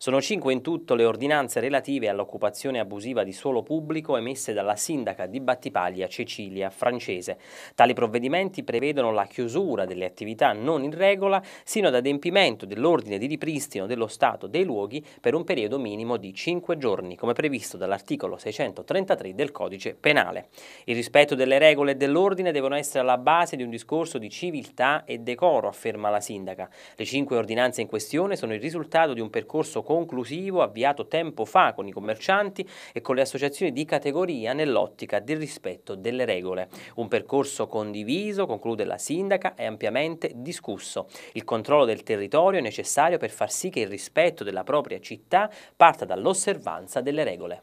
Sono cinque in tutto le ordinanze relative all'occupazione abusiva di suolo pubblico emesse dalla sindaca di Battipaglia, Cecilia Francese. Tali provvedimenti prevedono la chiusura delle attività non in regola sino ad adempimento dell'ordine di ripristino dello stato dei luoghi per un periodo minimo di cinque giorni, come previsto dall'articolo 633 del codice penale. Il rispetto delle regole e dell'ordine devono essere alla base di un discorso di civiltà e decoro, afferma la sindaca. Le cinque ordinanze in questione sono il risultato di un percorso conclusivo avviato tempo fa con i commercianti e con le associazioni di categoria nell'ottica del rispetto delle regole. Un percorso condiviso, conclude la sindaca, è ampiamente discusso. Il controllo del territorio è necessario per far sì che il rispetto della propria città parta dall'osservanza delle regole.